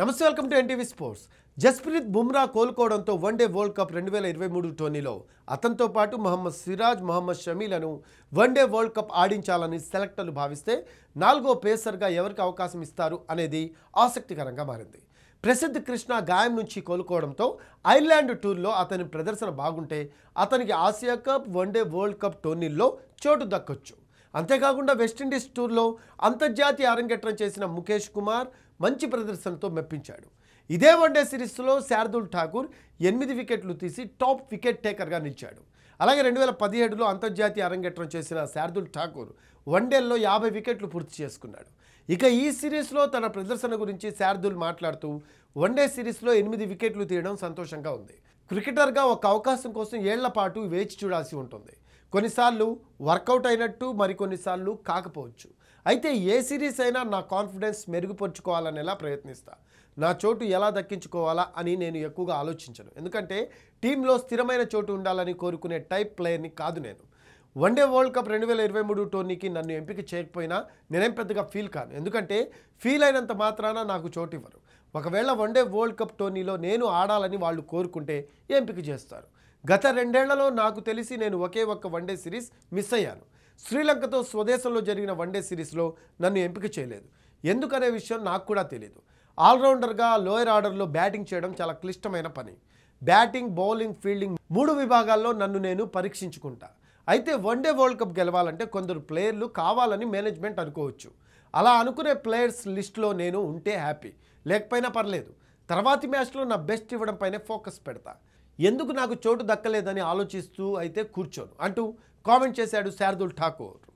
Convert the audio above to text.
నమస్తే welcome to NTV sports Jasprit Bumrah కోలుకోవడంతో one day world cup రెండు వేల ఇరవై మూడు టోర్నీలో అతనితో పాటు మహమ్మద్ సిరాజ్ మహమ్మద్ షమీలను వన్డే వరల్డ్ కప్ ఆడించాలని సెలెక్టర్లు భావిస్తే నాలుగో పేసర్గా ఎవరికి అవకాశం ఇస్తారు అనేది ఆసక్తికరంగా మారింది ప్రసిద్ధ కృష్ణ గాయం నుంచి కోలుకోవడంతో ఐర్లాండ్ టూర్లో అతని ప్రదర్శన బాగుంటే అతనికి Asia cup one day world cup టోర్నీల్లో చోటు దక్కొచ్చు అంతేకాకుండా వెస్టిండీస్ టూర్లో అంతర్జాతీయ అరంగేట్రం చేసిన ముఖేష్ కుమార్ మంచి ప్రదర్శనతో మెప్పించాడు ఇదే వన్డే సిరీస్లో శార్దుల్ ఠాకూర్ ఎనిమిది వికెట్లు తీసి టాప్ వికెట్ టేకర్గా నిలిచాడు అలాగే రెండు వేల పదిహేడులో అంతర్జాతీయ అరంగేట్రం చేసిన శార్దుల్ ఠాకూర్ వన్డేల్లో యాభై వికెట్లు పూర్తి చేసుకున్నాడు ఇక ఈ సిరీస్లో తన ప్రదర్శన గురించి శార్దుల్ మాట్లాడుతూ వన్డే సిరీస్లో ఎనిమిది వికెట్లు తీయడం సంతోషంగా ఉంది క్రికెటర్గా ఒక అవకాశం కోసం ఏళ్ల పాటు వేచి చూడాల్సి ఉంటుంది కొన్నిసార్లు వర్కౌట్ అయినట్టు మరికొన్నిసార్లు కాకపోవచ్చు అయితే ఏ సిరీస్ అయినా నా కాన్ఫిడెన్స్ మెరుగుపరుచుకోవాలని ఎలా ప్రయత్నిస్తా నా చోటు ఎలా దక్కించుకోవాలా అని నేను ఎక్కువగా ఆలోచించను ఎందుకంటే టీంలో స్థిరమైన చోటు ఉండాలని కోరుకునే టైప్ ప్లేయర్ని కాదు నేను వన్డే వరల్డ్ కప్ రెండు వేల ఇరవై మూడు టోర్నీకి నన్ను ఎంపిక చేయకపోయినా నేనేం పెద్దగా ఫీల్ కాను ఎందుకంటే ఫీల్ అయినంత మాత్రాన నాకు చోటు ఇవ్వరు ఒకవేళ వన్డే వరల్డ్ కప్ టోర్నీలో నేను ఆడాలని వాళ్ళు కోరుకుంటే ఎంపిక చేస్తారు గత రెండేళ్లలో నాకు తెలిసి నేను ఒకే ఒక్క వన్డే సిరీస్ మిస్ అయ్యాను శ్రీలంకతో స్వదేశంలో జరిగిన వన్డే సిరీస్లో నన్ను ఎంపిక చేయలేదు ఎందుకనే విషయం నాకు కూడా తెలియదు ఆల్రౌండర్గా లోయర్ ఆర్డర్లో బ్యాటింగ్ చేయడం చాలా క్లిష్టమైన పని బ్యాటింగ్ బౌలింగ్ ఫీల్డింగ్ మూడు విభాగాల్లో నన్ను నేను పరీక్షించుకుంటా అయితే వన్డే వరల్డ్ కప్ గెలవాలంటే కొందరు ప్లేయర్లు కావాలని మేనేజ్మెంట్ అనుకోవచ్చు అలా అనుకునే ప్లేయర్స్ లిస్ట్లో నేను ఉంటే హ్యాపీ లేకపోయినా పర్లేదు తర్వాతి మ్యాచ్లో నా బెస్ట్ ఇవ్వడం ఫోకస్ పెడతా ఎందుకు నాకు చోటు దక్కలేదని ఆలోచిస్తూ అయితే కూర్చోను అంటూ కామెంట్ చేశాడు శారదుల్ ఠాకూర్